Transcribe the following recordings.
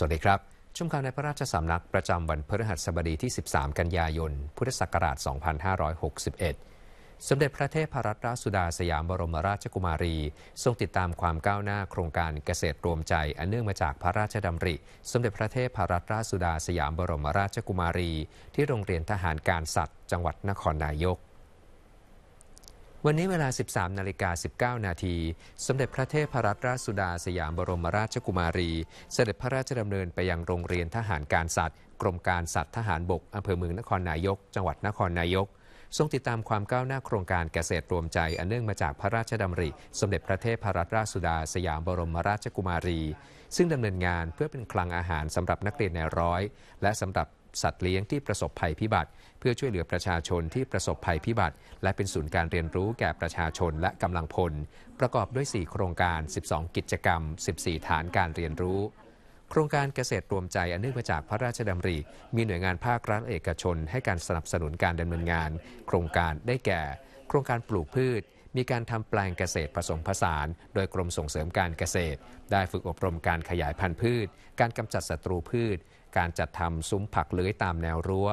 สวัสดีครับชุมข่าวในพระราชสำนักประจำวันพฤหัสบดีที่ 13 กันยายน พุทธศักราช 2561 สมเด็จพระเทพรัตนราชสุดาสยามบรมราชกุมารี ทรงติดตามความก้าวหน้าโครงการเกษตรรวมใจ อันเนื่องมาจากพระราชดำริ สมเด็จพระเทพรัตนราชสุดาสยามบรมราชกุมารี ที่โรงเรียนทหารการสัตว์จังหวัดนครนายกวันนี้เวลา 13นาฬิกา19นาที สมเด็จพระเทพรัตนราชสุดาสยามบรมราชกุมารี เสด็จพระราชดำเนินไปยังโรงเรียนทหารการสัตว์กรมการสัตว์ทหารบก อำเภอเมืองนครนายก จังหวัดนครนายกทรงติดตามความก้าวหน้าโครงการเกษตรรวมใจ อันเนื่องมาจากพระราชดำริ สมเด็จพระเทพรัตนราชสุดาสยามบรมราชกุมารี ซึ่งดำเนินงานเพื่อเป็นคลังอาหารสำหรับนักเรียนในร้อย และสำหรับสัตว์เลี้ยงที่ประสบภัยพิบัติ เพื่อช่วยเหลือประชาชนที่ประสบภัยพิบัติ และเป็นศูนย์การเรียนรู้ แก่ประชาชนและกำลังพล ประกอบด้วย 4 โครงการ 12 กิจกรรม 14 ฐานการเรียนรู้ โครงการเกษตรรวมใจอันเนื่องมาจากพระราชดำริ มีหน่วยงานภาครัฐเอกชนให้การสนับสนุนการดำเนินงานโครงการได้แก่ โครงการปลูกพืช มีการทำแปลงเกษตรผสมผสาน โดยกรมส่งเสริมการเกษตร ได้ฝึกอบรมการขยายพันธุ์พืช การกำจัดศัตรูพืชการจัดทำซุ้มผักเลื้อยตามแนวรั้ว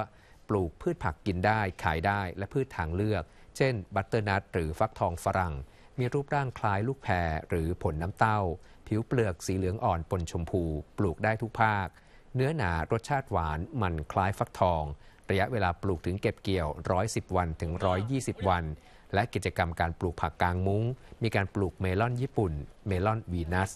ปลูกพืชผักกินได้ขายได้และพืชทางเลือก เช่น บัตเตอร์นัทหรือฟักทองฝรั่ง มีรูปร่างคล้ายลูกแพรหรือผลน้ำเต้า ผิวเปลือกสีเหลืองอ่อนปนชมพูปลูกได้ทุกภาค เนื้อหนารสชาติหวานมันคล้ายฟักทอง ระยะเวลาปลูกถึงเก็บเกี่ยว 110 วันถึง120 วัน และกิจกรรมการปลูกผักกลางมุง้ง มีการปลูกเมลอนญี่ปุ่น เมลอนวีนัส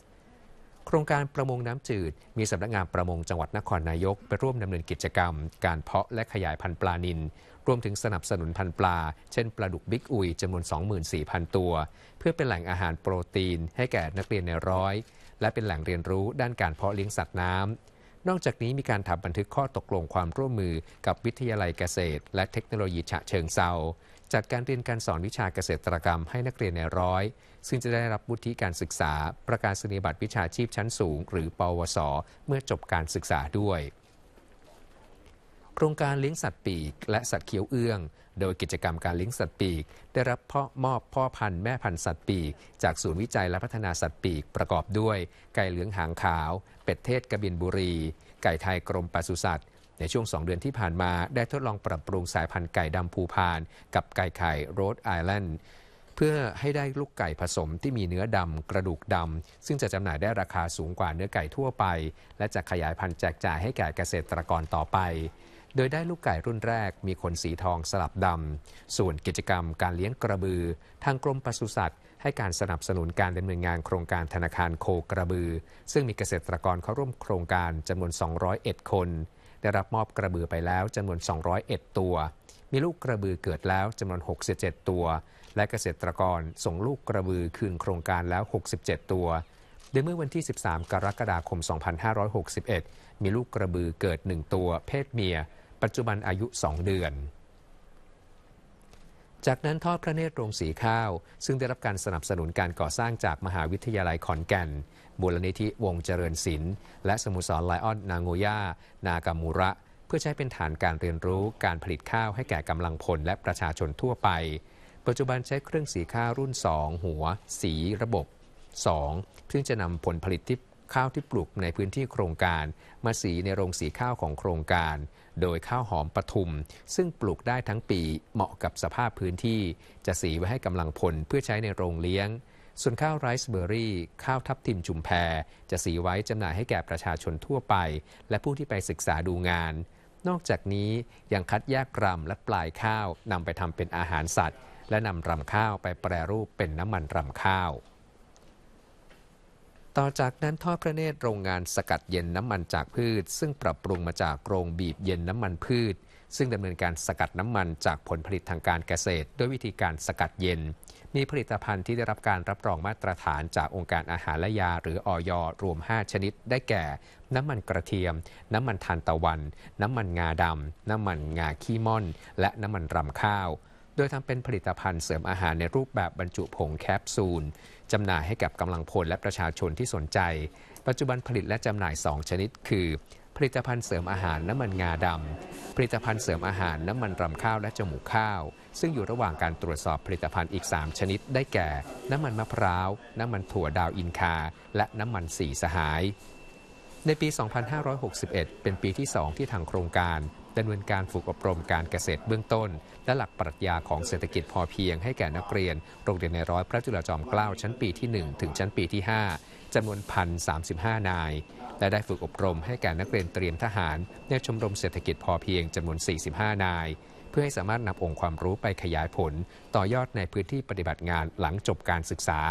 โครงการประมงน้ำจืด มีสำนักงานประมงจังหวัดนครนายกไปร่วมดำเนินกิจกรรม การเพาะและขยายพันธุ์ปลา นิล รวมถึงสนับสนุนพันธุ์ปลา เช่นปลาดุกบิ๊กอุยจำนวน24,000 ตัว เพื่อเป็นแหล่งอาหารโปรตีนให้แก่นักเรียนในร้อย และเป็นแหล่งเรียนรู้ด้านการเพาะเลี้ยงสัตว์น้ำ นอกจากนี้มีการทำบันทึกข้อตกลงความร่วมมือกับวิทยาลัยเกษตร และเทคโนโลยีฉะเชิงเซาจัดการเรียนการสอนวิชาเกษตรกรรมให้นักเรียนในร้อย ซึ่งจะได้รับวุฒิการศึกษา ประกาศนียบัตรวิชาชีพชั้นสูง หรือปวสเมื่อจบการศึกษาด้วย โครงการเลี้ยงสัตว์ปีกและสัตว์เคี้ยวเอื้อง โดยกิจกรรมการเลี้ยงสัตว์ปีกได้รับเพาะมอบพ่อพันธุ์แม่พันธุ์สัตว์ปีกจากศูนย์วิจัยและพัฒนาสัตว์ปีกประกอบด้วย ไก่เหลืองหางขาว เป็ดเทศกระบินบุรี ไก่ไทยกรมปศุสัตว์ในช่วง 2 เดือนที่ผ่านมาได้ทดลองปรับปรุงสายพันธุ์ไก่ดำภูพานกับไก่ไข่โรดไอแลนด์เพื่อให้ได้ลูกไก่ผสมที่มีเนื้อดำ กระดูกดำ ซึ่งจะจำหน่ายได้ราคาสูงกว่าเนื้อไก่ทั่วไป และจะขยายพันธุ์แจกจ่ายให้แก่เกษตรกรต่อไป โดยได้ลูกไก่รุ่นแรก มีขนสีทองสลับดำ ส่วนกิจกรรม การเลี้ยงกระบือ ทางกรมปศุสัตว์ ให้การสนับสนุนการดำเนินงานโครงการธนาคารโคกระบือ ซึ่งมีเกษตรกรเข้าร่วมโครงการจำนวน 201 คนได้รับมอบกระบือไปแล้วจำนวน 201 ตัว มีลูกกระบือเกิดแล้วจำนวน 67 ตัว และเกษตรกรส่งลูกกระบือคืนโครงการแล้ว 67 ตัวโดยเมื่อวันที่ 13 กรกฎาคม 2561 มีลูกกระบือเกิด 1 ตัวเพศเมีย ปัจจุบันอายุ 2 เดือนจากนั้นทอดพระเนตรโรงสีข้าว ซึ่งได้รับการสนับสนุนการก่อสร้างจากมหาวิทยาลัยขอนแก่นบุรณิธิวงเจริญศิลป์และสมุสรไลออนนางโงย่านากามูระ เพื่อใช้เป็นฐานการเรียนรู้การผลิตข้าวให้แก่กำลังพลและประชาชนทั่วไป ปัจจุบันใช้เครื่องสีข้าวรุ่น 2 หัวสีระบบ2ซึ่งจะนำผลผลิตที่ข้าวที่ปลูกในพื้นที่โครงการมาสีในโรงสีข้าวของโครงการ โดยข้าวหอมปทุม ซึ่งปลูกได้ทั้งปีเหมาะกับสภาพพื้นที่ จะสีไว้ให้กำลังพลเพื่อใช้ในโรงเลี้ยง ส่วนข้าวไรซ์เบอร์รี่ข้าวทับทิมจุมแพรจะสีไว้จำหน่ายให้แก่ประชาชนทั่วไป และผู้ที่ไปศึกษาดูงาน นอกจากนี้ยังคัดแยกกรำและปลายข้าวนำไปทำเป็นอาหารสัตว์ และนำรำข้าวไปแปรรูปเป็นน้ำมันรำข้าวต่อจากนั้นทอดพระเนตรโรงงานสกัดเย็นน้ำมันจากพืช ซึ่งปรับปรุงมาจากโรงบีบเย็นน้ำมันพืช ซึ่งดำเนินการสกัดน้ำมันจากผลผลิตทางการเกษตร ด้วยวิธีการสกัดเย็น มีผลิตภัณฑ์ที่ได้รับการรับรองมาตรฐานจากองค์การอาหารและยาหรืออยรวม 5 ชนิดได้แก่ น้ำมันกระเทียม น้ำมันทานตะวัน น้ำมันงาดำน้ำมันงาขี้ม่อน และน้ำมันรำข้าวโดยทำเป็นผลิตภัณฑ์เสริมอาหารในรูปแบบบรรจุผงแคปซูลจำหน่ายให้กับกำลังพลและประชาชนที่สนใจ ปัจจุบันผลิตและจำหน่าย 2 ชนิดคือ ผลิตภัณฑ์เสริมอาหารน้ำมันงาดำผลิตภัณฑ์เสริมอาหาร น้ำมันรำข้าวและจมูกข้าว ซึ่งอยู่ระหว่างการตรวจสอบผลิตภัณฑ์อีก 3 ชนิด ได้แก่ น้ำมันมะพร้าวน้ำมันถั่วดาวอินคา และน้ำมันสีสหายในปี 2561 เป็นปีที่ 2 ที่ทางโครงการดำเนินการฝึกอบรมการเกษตรเบื้องต้นและหลักปรัชญาของเศรษฐกิจพอเพียงให้แก่นักเรียนโรงเรียนในร้อยพระจุลจอมเกล้าชั้นปีที่ 1 ถึงชั้นปีที่ 5จำนวนพันสาานาย และได้ฝึกอบรมให้แก่นักเรียนเตรียมทหารในชมรมเศรษฐกิจพอเพียงจำนวน45 นาย เพื่อให้สามารถนำองค์ความรู้ไปขยายผลต่อยอดในพื้นที่ปฏิบัติงานหลังจบการศึกษา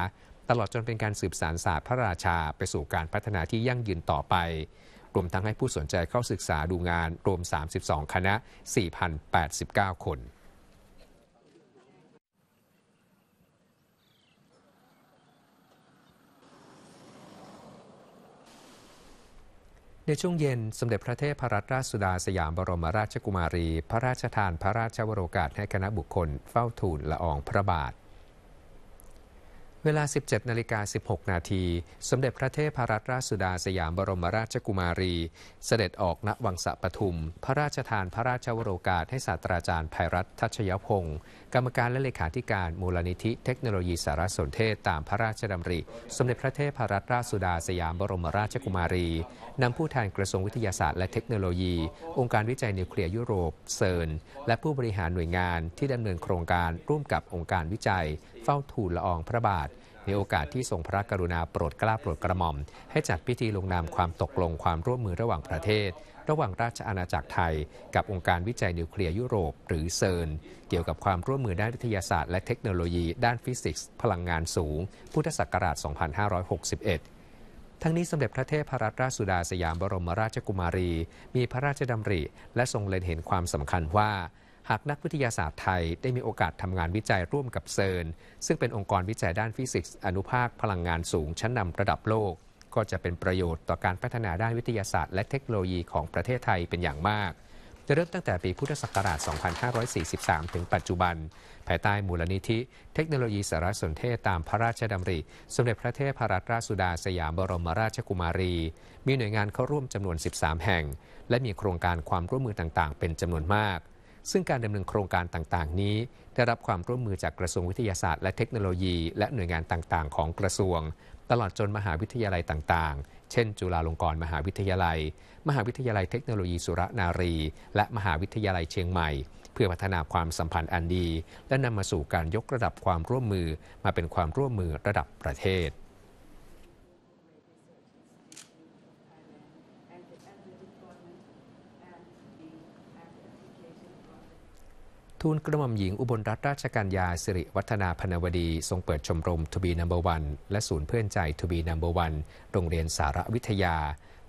ตลอดจนเป็นการสืบสานศาสตร์พระราชาไปสู่การพัฒนาที่ยั่งยืนต่อไปรวมทั้งให้ผู้สนใจเข้าศึกษาดูงานรวม 32 คณะ 4,089 คน ในช่วงเย็นสมเด็จพระเทพรัตนราชสุดาสยามบรมราชกุมารี พระราชทาน พระราชวโรกาส ให้คณะบุคคล เฝ้าทูลละอองพระบาทเวลา 17 นาฬิกา 16 นาที สมเด็จพระเทพรัตนราชสุดาสยามบรมราชกุมารี เสด็จออก ณวังสะปทุม พระราชทานพระราชวโรกาส ให้ศาสตราจารย์ภัยรัตทัชยพงศ์กรรมการและเลขาธิการมูลนิธิเทคโนโลยีสารสนเทศตามพระราชดำริ สมเด็จพระเทพรัตนราชสุดาสยามบรมราชกุมารี นำผู้แทนกระทรวงวิทยาศาสตร์ และเทคโนโลยี องค์การวิจัยนิวเคลียร์ยุโรปเซิร์นและผู้บริหารหน่วยงานที่ดำเนินโครงการร่วมกับองค์การวิจัยเฝ้าทูลละอองพระบาท ในโอกาสที่ทรงพระกรุณาโปรดกล้าโปรดกระหม่อม ให้จัดพิธีลงนามความตกลงความร่วมมือระหว่างประเทศ ระหว่างราชอาณาจักรไทย กับองค์การวิจัยนิวเคลียร์ยุโรป หรือเซิร์นเกี่ยวกับความร่วมมือด้านวิทยาศาสตร์และเทคโนโลยีด้านฟิสิกส์พลังงานสูง พุทธศักราช 2561 ทั้งนี้สมเด็จพระเทพรัตนราชสุดาสยามบรมราชกุมารี มีพระราชดำริ และทรงเล็งเห็นความสำคัญว่าหากนักวิทยาศาสตร์ไทยได้มีโอกาสทำงานวิจัยร่วมกับเซิร์นซึ่งเป็นองค์กรวิจัยด้านฟิสิกส์อนุภาคพลังงานสูงชั้นนำระดับโลก ก็จะเป็นประโยชน์ต่อการพัฒนาด้านวิทยาศาสตร์ และเทคโนโลยีของประเทศไทยเป็นอย่างมากจะเริ่มตั้งแต่ปีพุทธศักราช 2543 ถึงปัจจุบัน ภายใต้มูลนิธิ เทคโนโลยีสารสนเทศตามพระราชดำริ สมเด็จพระเทพรัตนราชสุดาสยามบรมราชกุมารีมีหน่วยงานเข้าร่วมจำนวน13แห่งและมีโครงการความร่วมมือต่างๆเป็นจำนวนมากซึ่งการดำเนินโครงการต่างๆ นี้ ได้รับความร่วมมือจากกระทรวงวิทยาศาสตร์และเทคโนโลยี และหน่วยงานต่างๆ ของกระทรวง ตลอดจนมหาวิทยาลัยต่าง ๆ เช่น จุฬาลงกรณ์มหาวิทยาลัย มหาวิทยาลัยเทคโนโลยีสุรนารี และมหาวิทยาลัยเชียงใหม่ เพื่อพัฒนาความสัมพันธ์อันดี และนำมาสู่การยกระดับความร่วมมือมาเป็นความร่วมมือระดับประเทศทูลกระหม่อมหญิงอุบลรัตนราชกัญญาสิริวัฒนาพนวดี ทรงเปิดชมรมทูบีนัมเบอร์วันและศูนย์เพื่อนใจทูบีนัมเบอร์วันโรงเรียนสารวิทยา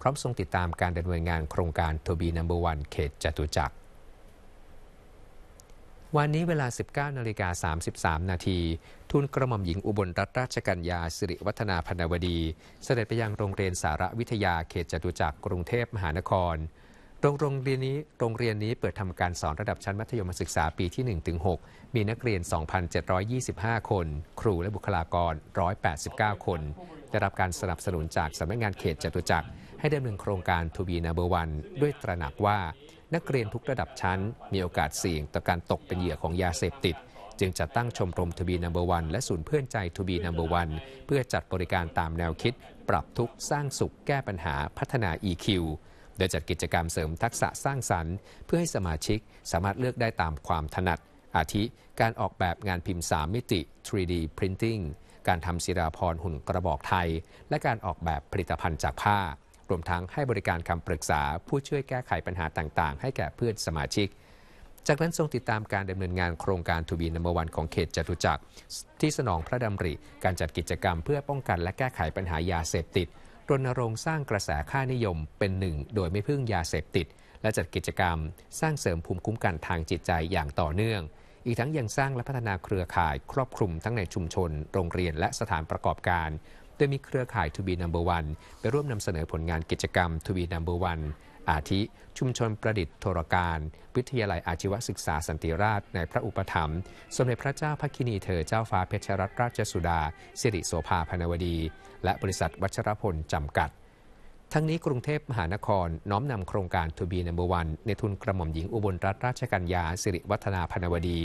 พร้อมทรงติดตามการดำเนินงานโครงการทูบีนัมเบอร์วันเขตจตุจักร วันนี้เวลา 19นาฬิกา33นาทีทูลกระหม่อมหญิงอุบลรัตนราชกัญญาสิริวัฒนาพนวดี เสด็จไปยังโรงเรียนสารวิทยาเขตจตุจักรกรุงเทพมหานครโรงโรงเรียนนี้โรงเรียนนี้เปิดทำการสอนระดับชั้นมัธยมศึกษาปีที่1-6มีนักเรียน 2,725 คน ครูและบุคลากร 189 คน ได้รับการสนับสนุนจากสำนักงานเขตจตุจักรให้ดำเนินโครงการทูบีนาเบอร์วันด้วยตระหนักว่า นักเรียนทุกระดับชั้นมีโอกาสเสี่ยง ต่อการตกเป็นเหยื่อของยาเสพติด จึงจัดตั้งชมรมทูบีนัเบอร์วันและศูนย์เพื่อนใจทูบีนัเบอร์วันเพื่อจัดบริการตามแนวคิด ปรับทุกสร้างสุขแก้ปัญหาพัฒนา EQ ดยจัดกิจกรรมเสริมทักษะสร้างสรรค์เพื่อให้สมาชิกสามารถเลือกได้ตามความถนัด อาทิการออกแบบงานพิมพ์3 มิติ 3D Printing การทำศิลาพรหุ่นกระบอกไทย และการออกแบบผลิตภัณฑ์จากผ้า รวมทั้งให้บริการคำปรึกษาผู้ช่วยแก้ไขปัญหาต่างๆ ให้แก่เพื่อนสมาชิก จากนั้นทรงติดตามการดำเนินงานโครงการทูบีนัมเบอร์วันของเขตจตุจักรที่สนองพระดำริ การจัดกิจกรรมเพื่อป้องกันและแก้ไขปัญหายาเสพติดรณรงค์สร้างกระแสค่านิยมเป็นหนึ่งโดยไม่พึ่งยาเสพติด และจัดกิจกรรมสร้างเสริมภูมิคุ้มกันทางจิตใจอย่างต่อเนื่อง อีกทั้งยังสร้างและพัฒนาเครือข่าย ครอบคลุมทั้งในชุมชน โรงเรียนและสถานประกอบการโดยมีเครือข่ายทบีนัมเบอร์วันไปร่วมนำเสนอผลงานกิจกรรมทบีนัมเบอร์วันอาทิชุมชนประดิษฐ์โทรการ วิทยาลัยอาชีวศึกษาสันติราชในพระอุปถัมภ์สมเด็จพระเจ้าพระคินีเธอเจ้าฟ้าเพชรรัตนราชสุดา สิริโสภาพนวดี และบริษัทวัชรพล จำกัด ทั้งนี้กรุงเทพมหานครน้อมนำโครงการทูบีนัมเบอร์วัน ในทุนกระหม่อมหญิงอุบลรัตนราชกัญญา สิริวัฒนาพนวดี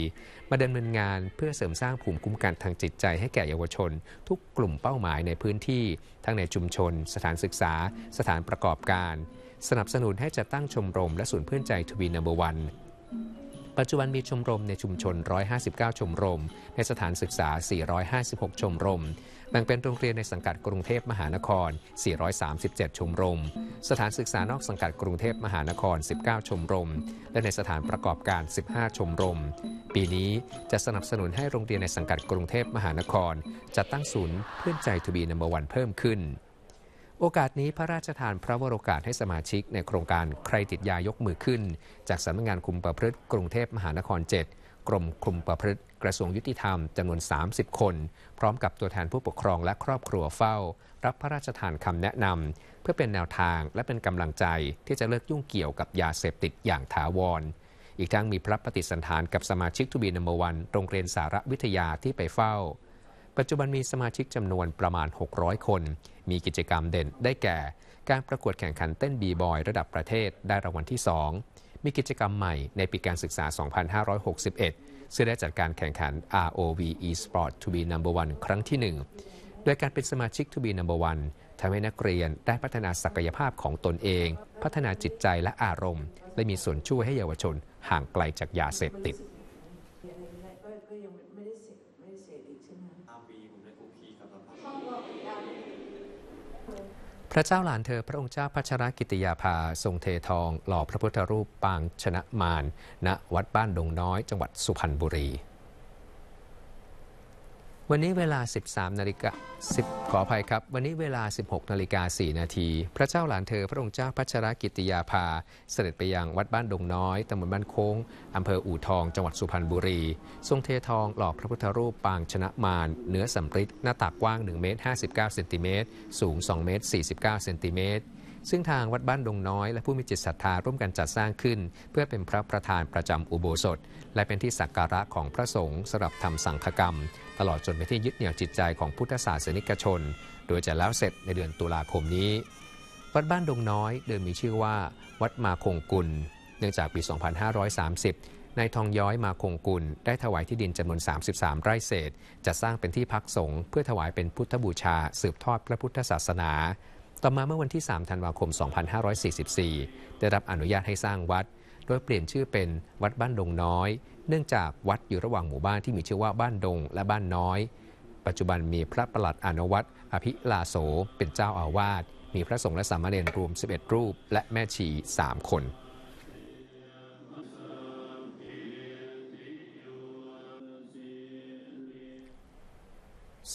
มาดำเนินงานเพื่อเสริมสร้างภูมิคุ้มกันทางจิตใจให้แก่เยาวชน ทุกกลุ่มเป้าหมายในพื้นที่ ทั้งในชุมชน สถานศึกษา สถานประกอบการสนับสนุนให้จัดตั้งชมรมและศูนย์เพื่อนใจทวีนัมเบอร์วัน ปัจจุบันมีชมรมในชุมชน 159 ชมรม ในสถานศึกษา 456 ชมรม แบ่งเป็นโรงเรียนในสังกัดกรุงเทพมหานคร 437 ชมรม สถานศึกษานอกสังกัดกรุงเทพมหานคร 19 ชมรม และในสถานประกอบการ 15 ชมรม ปีนี้จะสนับสนุนให้โรงเรียนในสังกัดกรุงเทพมหานครจัดตั้งศูนย์เพื่อนใจทวีนัมเบอร์วันเพิ่มขึ้นโอกาสนี้พระราชทานพระวโรกาสให้สมาชิกในโครงการใครติดยายกมือขึ้นจากสำนักงานคุมประพฤติกรุงเทพมหานคร 7กรมคุมประพฤติกระทรวงยุติธรรมจำนวน 30 คน พร้อมกับตัวแทนผู้ปกครองและครอบครัวเฝ้า รับพระราชทานคำแนะนำเพื่อเป็นแนวทางและเป็นกำลังใจที่จะเลิกยุ่งเกี่ยวกับยาเสพติดอย่างถาวร อีกทั้งมีพระปฏิสันฐานกับสมาชิกทูบีนัมเบอร์วันโรงเรียนสารวิทยาที่ไปเฝ้าปัจจุบันมีสมาชิกจำนวนประมาณ 600 คน มีกิจกรรมเด่นได้แก่ การประกวดแข่งขันเต้นบีบอยระดับประเทศได้รางวัลที่ 2 มีกิจกรรมใหม่ในปีการศึกษา 2561ซึ่งได้จัดการแข่งขัน ROV Esport to be number one ครั้งที่ 1 โดยการเป็นสมาชิก to be number one ทำให้นักเรียนได้พัฒนาศักยภาพของตนเอง พัฒนาจิตใจและอารมณ์ และมีส่วนช่วยให้เยาวชนห่างไกลจากยาเสพติดระเจ้าหลานเธอพระองค์เจ้าพัชรกิติยาภาทรงเททอง หล่อพระพุทธรูปปางชนะมารณวัดบ้านดงน้อยจังหวัดสุพรรณบุรีวันนี้เวลา 13นาฬิกา10ขออภัยครับ วันนี้เวลา 16นาฬิกา4นาที พระเจ้าหลานเธอพระองค์เจ้าพัชรกิติยาภา เสด็จไปยังวัดบ้านดงน้อยตำบลบ้านโค้งอำเภออู่ทอง จังหวัดสุพรรณบุรีทรงเททองหล่อพระพุทธรูปปางชนะมารเนื้อสำริดหน้าตักกว้าง1เมตร59เซนติเมตรสูง2เมตร49เซนติเมตรซึ่งทางวัดบ้านดงน้อยและผู้มีจิตศรัทธาร่วมกันจัดสร้างขึ้น เพื่อเป็นพระประธานประจำอุโบสถ และเป็นที่สักการะของพระสงฆ์สำหรับทำสังฆกรรม ตลอดจนเป็นที่ยึดเหนี่ยวจิตใจของพุทธศาสนิกชน โดยจะแล้วเสร็จในเดือนตุลาคมนี้ วัดบ้านดงน้อยเดิมมีชื่อว่า วัดมาคงกุล เนื่องจากปี 2530 นายทองย้อยมาคงกุล ได้ถวายที่ดินจำนวน 33 ไร่เศษจะสร้างเป็นที่พักสงฆ์เพื่อถวายเป็นพุทธบูชาสืบทอดพระพุทธศาสนาต่อมาเมื่อวันที่ 3 ธันวาคม 2544 ได้รับอนุญาตให้สร้างวัด โดยเปลี่ยนชื่อเป็นวัดบ้านดงน้อย เนื่องจากวัดอยู่ระหว่างหมู่บ้านที่มีชื่อว่าบ้านดงและบ้านน้อย ปัจจุบันมีพระประหลัดอนุวัตรอภิลาโสเป็นเจ้าอาวาส มีพระสงฆ์และสามเณรรวม 11 รูป และแม่ชี 3 คน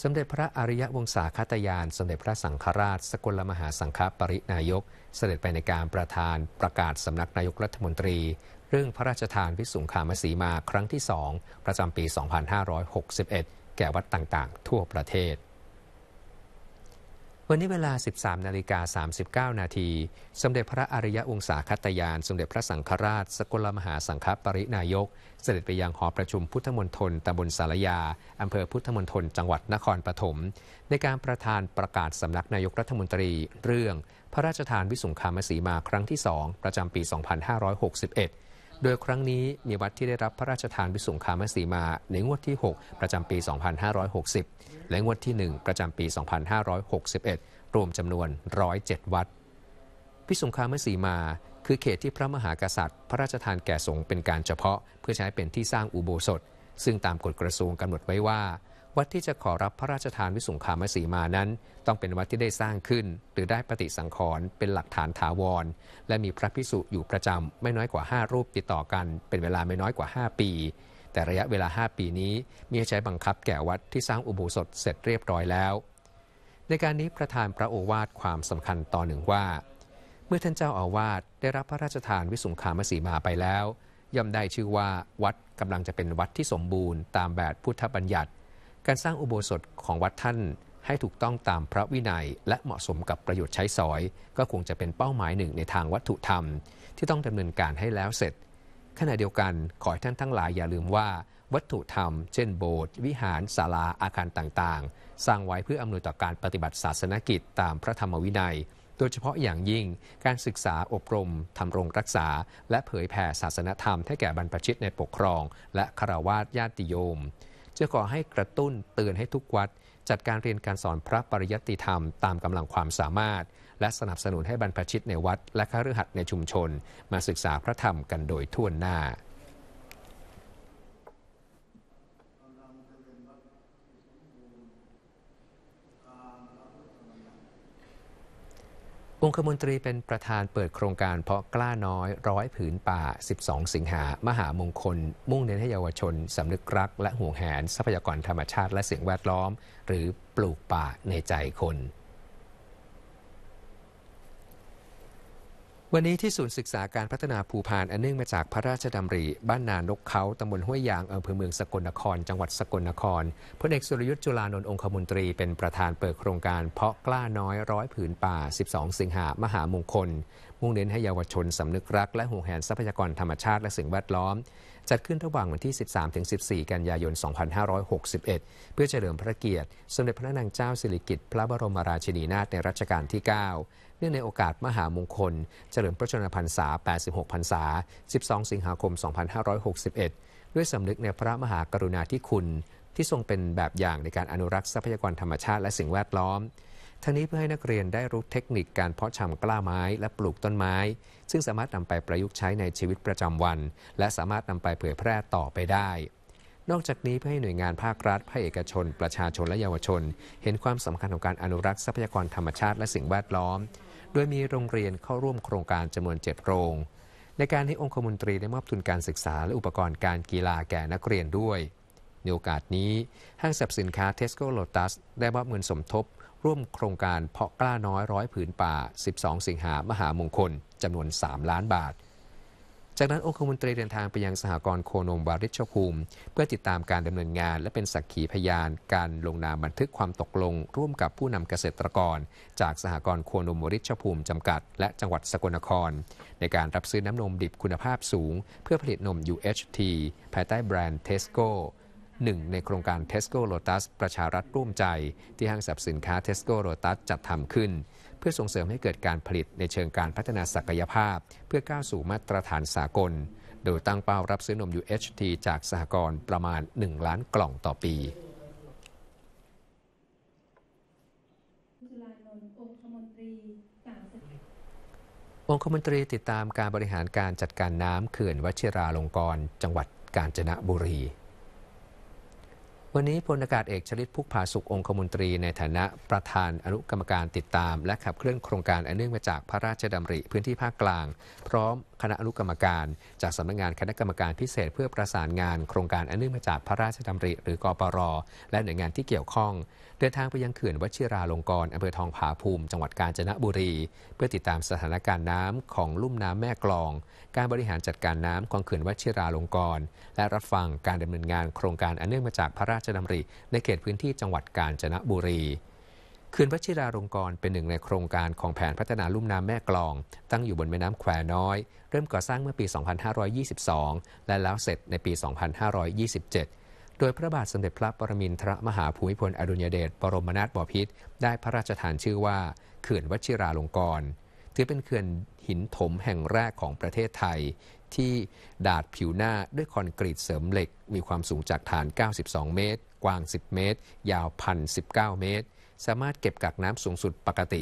สมเด็จพระอริยวงศาคตยาน สมเด็จพระสังฆราช สกลมหาสังฆปรินายก เสด็จไปในการประธานประกาศสำนักนายกรัฐมนตรี เรื่องพระราชทานวิสุงคามสีมาครั้งที่สองประจำปี 2561 แก่วัดต่างๆ ทั่วประเทศวันนี้เวลา 13 นาฬิกา 39 นาที สมเด็จพระอริยะองศาคัตยาน สมเด็จพระสังฆราช สกลมหาสังฆปรินายก เสด็จไปยังหอประชุมพุทธมณฑลตำบลสารยา อำเภอพุทธมณฑลจังหวัดนครปฐม ในการประธานประกาศสำนักนายกรัฐมนตรีเรื่อง พระราชทานวิสุงคามสีมาครั้งที่ 2 ประจำปี 2561โดยครั้งนี้มีวัดที่ได้รับพระราชทานวิสุงคามสีมา ในงวดที่ 6 ประจำปี 2560 และงวดที่ 1 ประจำปี 2561 รวมจำนวน 107 วัดพิสุงคามสีมา คือเขตที่พระมหากษัตริย์พระราชทานแก่สงฆ์เป็นการเฉพาะเพื่อใช้เป็นที่สร้างอุโบสถ ซึ่งตามกฎกระทรวงกำหนดไว้ว่าวัดที่จะขอรับพระราชทานวิสุงคามสีมานั้น ต้องเป็นวัดที่ได้สร้างขึ้น หรือได้ปฏิสังขรณ์เป็นหลักฐานถาวร และมีพระภิกษุอยู่ประจำไม่น้อยกว่า 5 รูปติดต่อกัน เป็นเวลาไม่น้อยกว่า 5 ปี แต่ระยะเวลา 5 ปีนี้มีใช้บังคับแก่วัดที่สร้างอุโบสถเสร็จเรียบร้อยแล้ว ในการนี้ประธานพระโอวาทความสำคัญตอนหนึ่งว่า เมื่อท่านเจ้าอาวาสได้รับพระราชทานวิสุงคามสีมาไปแล้ว ย่อมได้ชื่อว่าวัดกำลังจะเป็นวัดที่สมบูรณ์ ตามแบบพุทธบัญญัติการสร้างอุโบสถของวัดท่านให้ถูกต้องตามพระวินัยและเหมาะสมกับประโยชน์ใช้สอยก็คงจะเป็นเป้าหมายหนึ่งในทางวัตถุธรรมที่ต้องดำเนินการให้แล้วเสร็จขณะเดียวกันขอให้ท่านทั้งหลายอย่าลืมว่าวัตถุธรรมเช่นโบสถ์วิหารศาลาอาคารต่างๆ สร้างไว้เพื่ออานวยต่อการปฏิบัติศาสนกิจตามพระธรรมวินัยโดยเฉพาะอย่างยิ่งการศึกษาอบรมทำรงรักษาและเผยแผ่ศาสนธรรมให้แก่บรรพชิตในปกครองและคารวาสญาติโยมจะขอให้กระตุ้นเตือนให้ทุกวัด จัดการเรียนการสอนพระปริยัติธรรมตามกำลังความสามารถ และสนับสนุนให้บรรพชิตในวัดและข้ารือหัดในชุมชน มาศึกษาพระธรรมกันโดยทั่วหน้าองคมนตรีเป็นประธานเปิดโครงการเพาะกล้าน้อยร้อยผืนป่า 12 สิงหา มหามงคล มุ่งเน้นให้เยาวชนสำนึกรักและห่วงแหนทรัพยากรธรรมชาติและสิ่งแวดล้อม หรือปลูกป่าในใจคนวันนี้ที่ศูนย์ศึกษาการพัฒนาภูพานอันเนื่องมาจากพระราชดำริ บ้านนานกเขาตำบลห้วยยางอำเภอเมืองสกลนคร จังหวัดสกลนครพลเอกสุรยุทธ์จุลานนท์องคมนตรีเป็นประธานเปิดโครงการเพาะกล้าน้อยร้อยผืนป่า 12 สิงหา มหามงคล มุ่งเน้นให้เยาวชนสำนึกรักและห่วงแหนทรัพยากรธรรมชาติและสิ่งแวดล้อม จัดขึ้นระหว่างวันที่ 13-14 กันยายน 2561 เพื่อเฉลิมพระเกียรติสมเด็จพระนางเจ้าสิริกิติ์พระบรมราชินีนาถในรัชกาลที่ 9นื่องในโอกาสมหามงคลเฉลิมพระชนมพรรษา 86 พรรษา 12 สิงหาคม 2561 ด้วยสำนึกในพระมหากรุณาธิคุณ ที่ทรงเป็นแบบอย่างในการอนุรักษ์ทรัพยากรธรรมชาติและสิ่งแวดล้อมทั้งนี้เพื่อให้นักเรียนได้รู้เทคนิคการเพาะชำกล้าไม้และปลูกต้นไม้ ซึ่งสามารถนำไปประยุกต์ใช้ในชีวิตประจำวัน และสามารถนำไปเผยแพร่ต่อไปได้ นอกจากนี้เพื่อให้หน่วยงานภาครัฐ ภาคเอกชน ประชาชน และเยาวชน เห็นความสำคัญของการอนุรักษ์ทรัพยากรธรรมชาติและสิ่งแวดล้อมโดยมีโรงเรียนเข้าร่วมโครงการจำนวนเจ็ดโรง ในการให้องคมนตรีได้มอบทุนการศึกษาและอุปกรณ์การกีฬาแก่นักเรียนด้วย ในโอกาสนี้ ห้างสรรพสินค้าเทสโก้โลตัสได้มอบเงินสมทบร่วมโครงการเพาะกล้าน้อยร้อยผืนป่า 12 สิงหามหามงคลจำนวน 3 ล้านบาทจากนั้น องคมนตรีเดินทางไปยังสหกรณ์โคโนม วาริชภูมิ เพื่อติดตามการดำเนินงานและเป็นสักขีพยาน การลงนามบันทึกความตกลงร่วมกับผู้นำเกษตรกร จากสหกรณ์โคโนม วาริชภูมิ จำกัดและจังหวัดสกลนคร ในการรับซื้อน้ำนมดิบคุณภาพสูง เพื่อผลิตนม UHT ภายใต้แบรนด์เทสโก้หนึ่งในโครงการ Tesco Lotus ประชารัฐร่วมใจที่ห้างสรรพสินค้า Tesco Lotus จัดทำขึ้นพื่อส่งเสริมให้เกิดการผลิตในเชิงการพัฒนาศักยภาพ เพื่อก้าวสู่มาตรฐานสากล โดยตั้งเป้ารับซื้อนม UHT จากสหกรณ์ประมาณ 1 ล้านกล่องต่อปี องคมนตรีติดตามการบริหารการจัดการน้ำเขื่อนวชิราลงกรณ์จังหวัดกาญจนบุรีวันนี้พลอากาศเอกชลิตพุกผาสุของคมนตรีในฐานะประธานอนุกรรมการติดตาม และขับเคลื่อนโครงการอันเนื่องมาจากพระราชดำริ พื้นที่ภาคกลาง พร้อมคณะอนุกรรมการ จากสำนักงงานคณะกรรมการพิเศษเพื่อประสานงาน โครงการอันเนื่องมาจากพระราชดำริหรือกปรและหน่วยงานที่เกี่ยวข้องเดินทางไปยังเขื่อนวชิราลงกรณ์อำเภอทองผาภูมิ จังหวัดกาญจนบุรี เพื่อติดตามสถานการณ์น้ำของลุ่มน้ำแม่กลอง การบริหารจัดการน้ำของเขื่อนวชิราลงกรณ์และรับฟังการดำเนินงานโครงการอันเนื่องมาจากพระราชดำริในเขตพื้นที่จังหวัดกาญจนบุรี เขื่อนวชิราลงกรณ์เป็นหนึ่งในโครงการของแผนพัฒนาลุ่มน้ำแม่กลอง ตั้งอยู่บนแม่น้ำแควน้อย เริ่มก่อสร้างเมื่อปี 2522 และแล้วเสร็จในปี 2527โดยพระบาทสมเด็จพระปรมินทรมหาภูมิพลอดุญเดชบรมนาถบพิตรได้พระราชทานชื่อว่า เขื่อนวชิราลงกรณ์ถือเป็นเขื่อนหินถมแห่งแรกของประเทศไทย ที่ดาดผิวหน้าด้วยคอนกรีตเสริมเหล็ก มีความสูงจากฐาน 92 เมตร กว้าง 10 เมตร ยาว 1,019 เมตร สามารถเก็บกักน้ำสูงสุดปกติ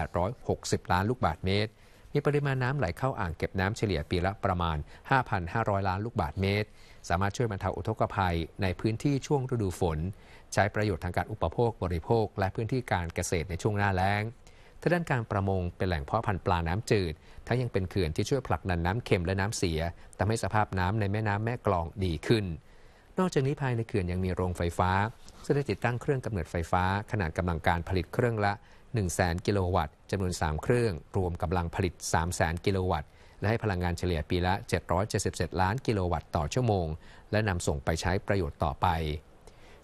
8,860 ล้านลูกบาทเมตร มีปริมาณน้ำไหลเข้าอ่างเก็บน้ำเฉลี่ยปีละประมาณ 5,500 ล้านลูกบาทเมตรสามารถช่วยบรรเทาอุทกภัยในพื้นที่ช่วงฤดูฝน ใช้ประโยชน์ทางการอุปโภคบริโภคและพื้นที่การเกษตรในช่วงหน้าแล้งทางด้านการประมงเป็นแหล่งเพาะพันธุ์ปลาน้ำจืด ทั้งยังเป็นเขื่อนที่ช่วยผลักดันน้ำเค็มและน้ำเสียทำให้สภาพน้ำในแม่น้ำแม่กลองดีขึ้น นอกจากนี้ภายในเขื่อนยังมีโรงไฟฟ้าซึ่งได้ติดตั้งเครื่องกำเนิดไฟฟ้าขนาดกำลังการผลิตเครื่องละ1 0 0 0 0 0 กิโลวัตต์จำนวน3เครื่องรวมกำลังผลิต3 0 0 0 0 0กิโลวัตต์และให้พลังงานเฉลี่ยปีละ 777 ล้านกิโลวัตต์ต่อชั่วโมง และนำส่งไปใช้ประโยชน์ต่อไป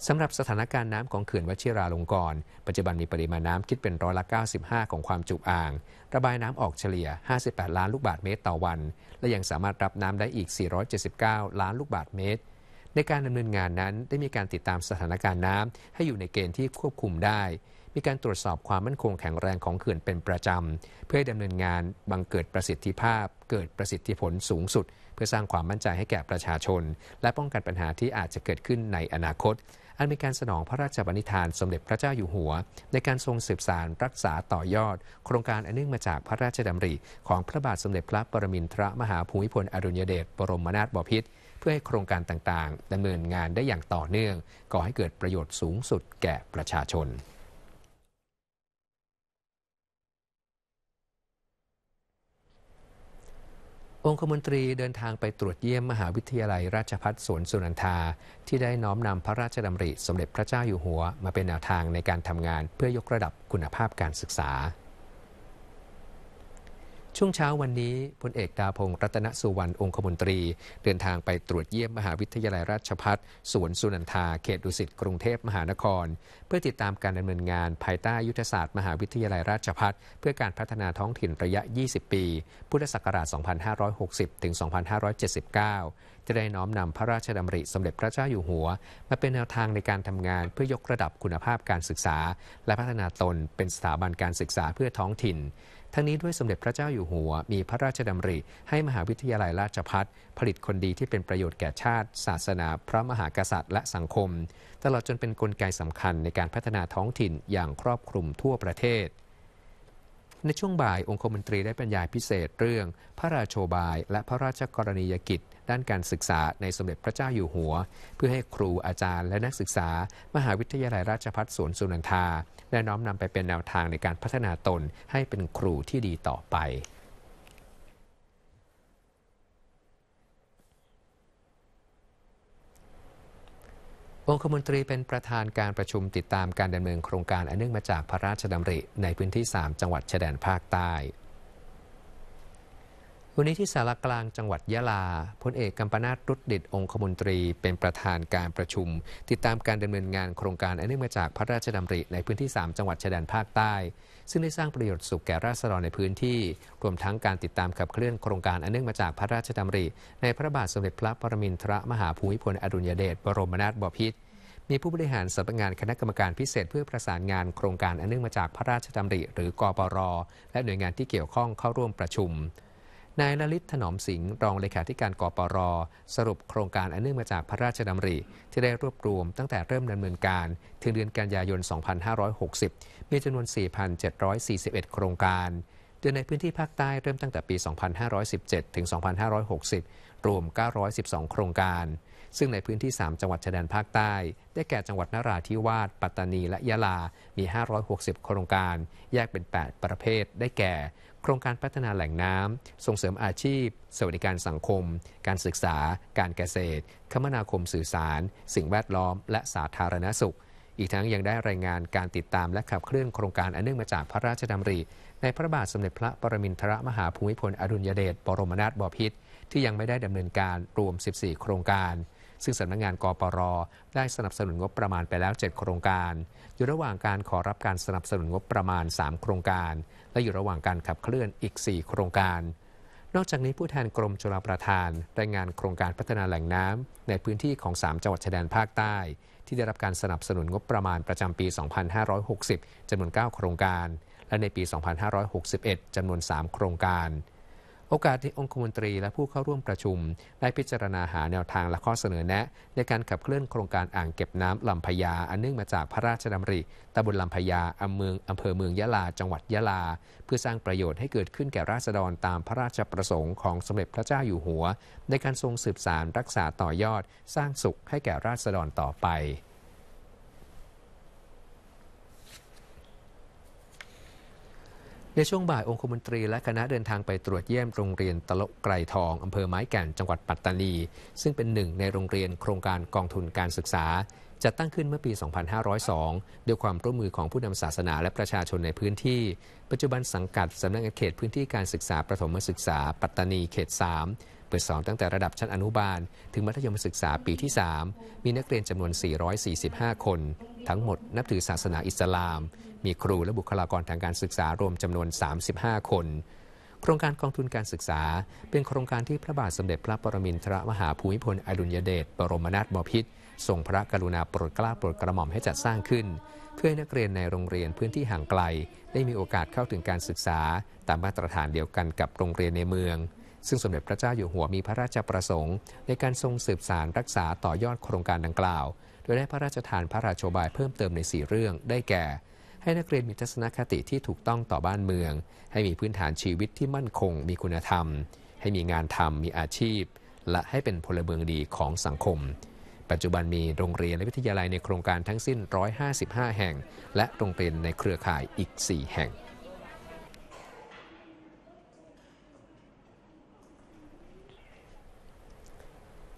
สำหรับสถานการณ์น้ำของเขื่อนวชิราลงกรณ์ปัจจุบันมีปริมาณน้ำคิดเป็นร้อยละ 95 ของความจุอ่าง ระบายน้ำออกเฉลี่ย 58 ล้านลูกบาทเมตรต่อวัน และยังสามารถรับน้ำได้อีก 479 ล้านลูกบาทเมตร ในการดำเนินงานนั้น ได้มีการติดตามสถานการณ์น้ำให้อยู่ในเกณฑ์ที่ควบคุมได้มีการตรวจสอบความมั่นคงแข็งแรงของเขื่อนเป็นประจำเพื่อดำเนินงานบังเกิดประสิทธิภาพเกิดประสิทธิผลสูงสุด เพื่อสร้างความมั่นใจให้แก่ประชาชนและป้องกันปัญหาที่อาจจะเกิดขึ้นในอนาคต อันมีการสนองพระราชบัญญัติสมเด็จพระเจ้าอยู่หัว ในการทรงสืบสารรักษาต่อยอด โครงการอันเนื่องมาจากพระราชดำริ ของพระบาทสมเด็จพระปรมินทรมหาภูมิพลอดุลยเดชบรมนาถบพิตรเพื่อให้โครงการต่างๆดำเนินงานได้อย่างต่อเนื่องก่อให้เกิดประโยชน์สูงสุดแก่ประชาชนองคมนตรีเดินทางไปตรวจเยี่ยมมหาวิทยาลัยราชพัฒสวนสุนันทา ที่ได้น้อมนำพระราชดำริสมเด็จพระเจ้าอยู่หัว มาเป็นแนวทางในการทำงานเพื่อยกระดับคุณภาพการศึกษาช่วงเช้าวันนี้พลเอกดาพงศ์รัตนสุวรรณ องคมนตรี เดินทางไปตรวจเยี่ยมมหาวิทยาลัยราชพัฒสวนสุนันทาเขตดุสิตกรุงเทพมหานคร เพื่อติดตามการดำเนินงาน ภายใต้ยุทธศาสตร์มหาวิทยาลัยราชพัฒเพื่อการพัฒนาท้องถิ่นระยะ 20 ปี พุทธศักราช 2560 ถึง 2579 จะได้น้อมนำพระราชดำริสมเด็จพระเจ้าอยู่หัว มาเป็นแนวทางในการทำงานเพื่อยกระดับคุณภาพการศึกษา และพัฒนาตนเป็นสถาบันการศึกษาเพื่อท้องถิ่นทั้งนี้ด้วยสมเด็จพระเจ้าอยู่หัว มีพระราชดำริ ให้มหาวิทยาลัยราชพัฒผลิตคนดีที่เป็นประโยชน์แก่ชาติ ศาสนาพระมหากษัตริย์ และสังคม ตลอดจนเป็นนกลไกสำคัญในการพัฒนาท้องถิ่นอย่างครอบคลุมทั่วประเทศ ในช่วงบ่ายองคมนตรีได้บรรยายพิเศษเรื่อง พระราโชบาย และพระราชกรณียกิจ ด้านการศึกษา ในสมเด็จพระเจ้าอยู่หัว เพื่อให้ครูอาจารย์ และนักศึกษา มหาวิทยาลัยราชภัฏสวนสุนันทาและน้อมนำไปเป็นแนวทางในการพัฒนาตนให้เป็นครูที่ดีต่อไป องคมนตรีเป็นประธานการประชุมติดตามการดำเนินโครงการอันเนื่องมาจากพระราชดำริ ในพื้นที่ 3 จังหวัดชายแดนภาคใต้วันนี้ที่สารกลางจังหวัดยะลา พลเอกกัมปนาตรุดดิดองคมนตรีเป็นประธานการประชุม ติดตามการดำเนินงานโครงการอันเนื่องมาจากพระราชดำริในพื้นที่3จังหวัดชายแดนภาคใต้ ซึ่งได้สร้างประโยชน์สุขแก่ราษฎรในพื้นที่ รวมทั้งการติดตามขับเคลื่อนโครงการอันเนื่องมาจากพระราชดำริ ในพระบาทสมเด็จพระปรมินทรมหาภูมิพลอดุลยเดชบรมนาถบพิตรมีผู้บริหารสำนักงานคณะกรรมการพิเศษเพื่อประสานงานโครงการอันเนื่องมาจากพระราชดำริ หรือกปรและหน่วยงานที่เกี่ยวข้องเข้าร่วมประชุมนายลลิตถนอมสิงห์รองเลขาธิการกปร สรุปโครงการอันเนื่องมาจากพระราชดำริที่ได้รวบรวมตั้งแต่เริ่มดำเนินการ ถึงเดือนกันยายน 2560 มีจำนวน 4,741 โครงการ โดยในพื้นที่ภาคใต้เริ่มตั้งแต่ปี 2517 ถึง 2560 รวม 912 โครงการ ซึ่งในพื้นที่ 3 จังหวัดชายแดนภาคใต้ ได้แก่จังหวัดนราธิวาส ปัตตานี และยะลา มี 560 โครงการ แยกเป็น 8 ประเภท ได้แก่โครงการพัฒนาแหล่งน้ำส่งเสริมอาชีพ สวัสดิการสังคม การศึกษา การเกษตร คมนาคมสื่อสาร สิ่งแวดล้อม และสาธารณสุข อีกทั้งยังได้รายงานการติดตามและขับเคลื่อนโครงการอันเนื่องมาจากพระราชดำริ ในพระบาทสมเด็จพระปรมินทรมหาภูมิพลอดุลยเดชบรมนาถบพิตรที่ยังไม่ได้ดำเนินการรวม 14 โครงการซึ่งสำนักงงานกปรได้สนับสนุนงบประมาณไปแล้ว 7 โครงการ อยู่ระหว่างการขอรับการสนับสนุนงบประมาณ 3 โครงการและอยู่ระหว่างการขับเคลื่อนอีก 4 โครงการ นอกจากนี้ผู้แทนกรมชลประทานรายงานโครงการพัฒนาแหล่งน้ำในพื้นที่ของ 3 จังหวัดชายแดนภาคใต้ ที่ได้รับการสนับสนุนงบประมาณประจำปี 2560 จำนวน 9 โครงการ และในปี 2561 จำนวน 3 โครงการโอกาสที่องคมนตรีและผู้เข้าร่วมประชุมได้พิจารณาหาแนวทางและข้อเสนอแนะ ในการขับเคลื่อนโครงการอ่างเก็บน้ำลำพญาอันเนื่องมาจากพระราชดำริตำบลลำพญาอำเมืองอาเภอเมืองยะลา จังหวัดยะลา เพื่อสร้างประโยชน์ให้เกิดขึ้นแก่ราษฎรตามพระราชประสงค์ของสมเด็จพระเจ้าอยู่หัว ในการทรงสืบสารรักษาต่อยอด สร้างสุขให้แก่ราษฎรต่อไปในช่วงบ่ายองคมนตรีและคณะเดินทางไปตรวจเยี่ยมโรงเรียนตะลกไกรทอง อำเภอไม้แก่นจังหวัดปัตตานี ซึ่งเป็นหนึ่งในโรงเรียนโครงการกองทุนการศึกษาจัดตั้งขึ้นเมื่อปี 2502ด้วยความร่วมมือของผู้นำศาสนาและประชาชนในพื้นที่ ปัจจุบันสังกัดสำนักงานเขตพื้นที่การศึกษาประถมศึกษาปัตตานีเขต3 เปิดสอนตั้งแต่ระดับชั้นอนุบาล ถึงมัธยมศึกษาปีที่ 3 มีนักเรียนจำนวน 445 คน ทั้งหมดนับถือศาสนาอิสลามมีครูและบุคลากรทางการศึกษารวมจำนวน35 คน โครงการกองทุนการศึกษา เป็นโครงการที่พระบาทสมเด็จพระปรมินทรมหาภูมิพลอดุลยเดช บรมนาถบพิตรทรงพระกรุณาโปรดเกล้าโปรดกระหม่อมให้จัดสร้างขึ้น เพื่อนักเรียนในโรงเรียนพื้นที่ห่างไกล ได้มีโอกาสเข้าถึงการศึกษาตามมาตรฐานเดียวกันกับโรงเรียนในเมือง ซึ่งสมเด็จพระเจ้าอยู่หัวมีพระราชประสงค์ ในการทรงสืบสารรักษาต่อยอดโครงการดังกล่าว โดยได้พระราชทานพระราชบายเพิ่มเติมใน4เรื่อง ได้แก่ให้นักเรียนมีทัศนคติที่ถูกต้องต่อบ้านเมือง ให้มีพื้นฐานชีวิตที่มั่นคง มีคุณธรรม ให้มีงานทำมีอาชีพ และให้เป็นพลเมืองดีของสังคม ปัจจุบันมีโรงเรียนและวิทยาลัยในโครงการทั้งสิ้น 155 แห่ง และโรงเรียนในเครือข่ายอีก 4 แห่ง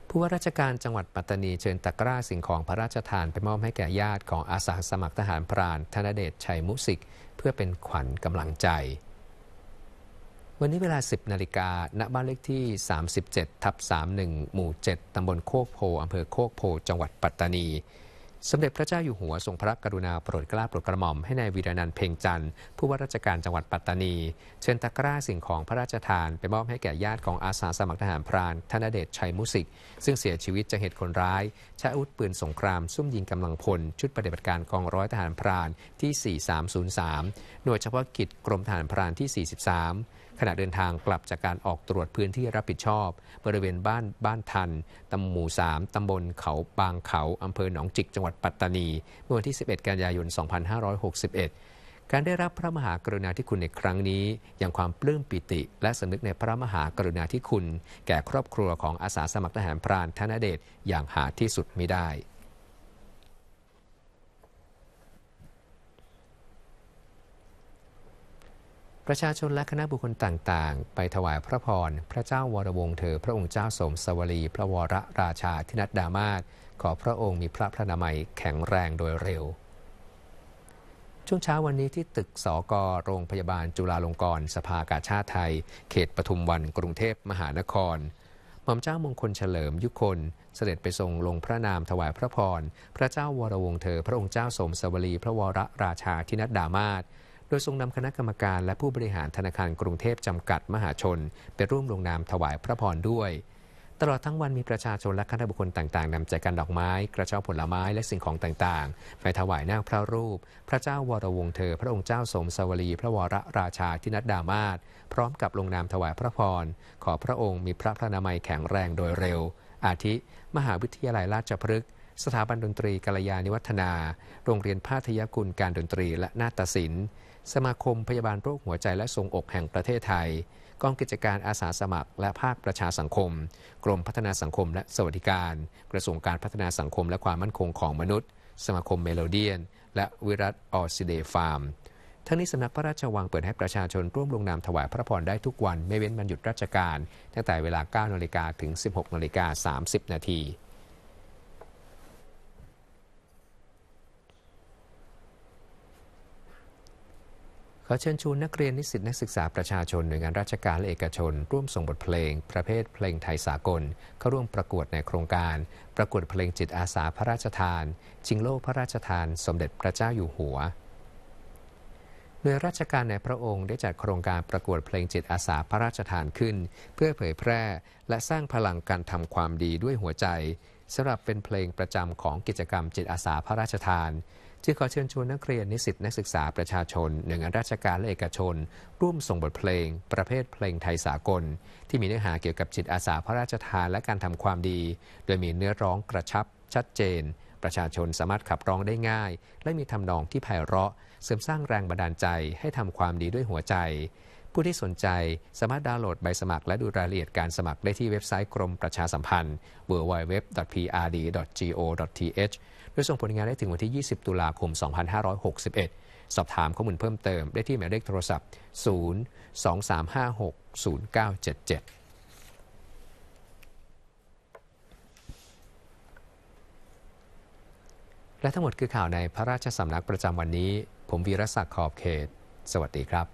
ผู้ว่าราชการจังหวัดปัตตานีเชิญตะกร้าสิ่งของพระราชทานไปมอบให้แก่ญาติของอาสาสมัครทหารพราน ธนเดชชัยมุสิก เพื่อเป็นขวัญกำลังใจ วันนี้เวลา 10นาฬิกาณบ้านเลขที่ 37ทับ31 หมู่ 7 ตำบลโคกโพอำเภอโคกโพจังหวัดปัตตานีสมเด็จพระเจ้าอยู่หัวทรงพระกรุณาโปรดเกล้าโปรดกระหม่อมให้นายวีรนันท์เพ่งจันทร์ ผู้ว่าราชการจังหวัดปัตตานี เชิญตะกร้าสิ่งของพระราชทาน ไปมอบให้แก่ญาติของอาสาสมัครทหารพรานธนเดชชัยมุสิก ซึ่งเสียชีวิตจากเหตุคนร้ายใช้อาวุธปืนสงครามซุ่มยิงกำลังพลชุดปฏิบัติการกองร้อยทหารพรานที่ 4303 หน่วยเฉพาะกิจกรมทหารพรานที่ 43ขณะเดินทางกลับจากการออกตรวจพื้นที่รับผิดชอบ บริเวณบ้านบ้านทันตำหมู่3ตำบลเขาบางเขาอำเภอหนองจิก จังหวัดปัตตานีเมื่อวันที่ 11 กันยายน 2561 การได้รับพระมหากรุณาธิคุณในครั้งนี้ยังความปลื้มปิติ และสำนึกในพระมหากรุณาธิคุณ แก่ครอบครัวของอาสาสมัครทหารพรานธนเดชอย่างหาที่สุดไม่ได้ประชาชนและคณะบุคคลต่างๆ ไปถวายพระพร พระเจ้าวรวงเธอ พระองค์เจ้าสมสวรีพระวรราชาธินัดดามาศขอพระองค์มีพระพระนามัยแข็งแรงโดยเร็ว ช่วงเช้าวันนี้ที่ตึกสกโรงพยาบาลจุฬาลงกรณ์สภากาชาติไทย เขตปทุมวันกรุงเทพมหานคร หม่อมเจ้ามงคลเฉลิมยุคนเสด็จไปทรงลงพระนามถวายพระพร พระเจ้าวรวงเธอ พระองค์เจ้าสมสวรีพระวรราชาธินัดดามาศโดยทรงนำคณะกรรมการและผู้บริหารธนาคารกรุงเทพจำกัดมหาชนไปร่วมลงนามถวายพระพรด้วย ตลอดทั้งวันมีประชาชนและคณะบุคคลต่าง ๆนำใจกันดอกไม้ กระเช้าผลไม้และสิ่งของต่างๆ ไปถวายหน้าพระรูป พระเจ้าวรวงเธอพระองค์เจ้าสมสวรี พระวรราชาทินัดดามาศพร้อมกับลงนามถวายพระพรขอพระองค์มีพระพระนามัยแข็งแรงโดยเร็ว อาทิมหาวิทยาลัยราชพฤกษ์สถาบันดนตรีกาลยาณิวัฒนา โรงเรียนภาทยกุลการดนตรีและนาฏศิลป์สมาคมพยาบาลโรคหัวใจและทรงอกแห่งประเทศไทย กองกิจการอาสาสมัครและภาคประชาสังคม กรมพัฒนาสังคมและสวัสดิการ กระทรวงการพัฒนาสังคมและความมั่นคงของมนุษย์ สมาคมเมโลเดียน และวิรัตออซิเดฟาร์ม ทั้งนี้สำนักพระราชวังเปิดให้ประชาชนร่วมลงนามถวายพระพรได้ทุกวันไม่เว้นวันหยุดราชการ ตั้งแต่เวลา9นาฬิกาถึง 16นาฬิกา30นาทีขอเชิญชวนนักเรียนนิสิตนักศึกษาประชาชนหน่วยงานราชการและเอกชน ร่วมส่งบทเพลงประเภทเพลงไทยสากลเข้าร่วมประกวดในโครงการประกวดเพลงจิตอาสาพระราชทานชิงโลกพระราชทานสมเด็จพระเจ้าอยู่หัวหน่วยราชการในพระองค์ได้จัดโครงการประกวดเพลงจิตอาสาพระราชทานขึ้นเพื่อเผยแพร่และสร้างพลังการทำความดีด้วยหัวใจ สำหรับเป็นเพลงประจำของกิจกรรมจิตอาสาพระราชทานจึงขอเชิญชวนนักเรียนนิสิตนักศึกษาประชาชน หน่วยงานราชการและเอกชน ร่วมส่งบทเพลง ประเภทเพลงไทยสากล ที่มีเนื้อหาเกี่ยวกับจิตอาสาพระราชทานและการทำความดี โดยมีเนื้อร้องกระชับ ชัดเจน ประชาชนสามารถขับร้องได้ง่าย และมีทำนองที่ไพเราะเสริมสร้างแรงบันดาลใจให้ทำความดีด้วยหัวใจ ผู้ที่สนใจสามารถดาวน์โหลดใบสมัครและดูรายละเอียดการสมัครได้ที่เว็บไซต์กรมประชาสัมพันธ์ www.prd.go.th โดยส่งผลงานได้ถึงวันที่ 20 ตุลาคม 2561 สอบถามข้อมูลเพิ่มเติมได้ที่หมายเลขโทรศัพท์ 023560977 และทั้งหมดคือข่าวในพระราชสำนักประจำวันนี้ ผมวีรศักดิ์ ขอบเขต สวัสดีครับ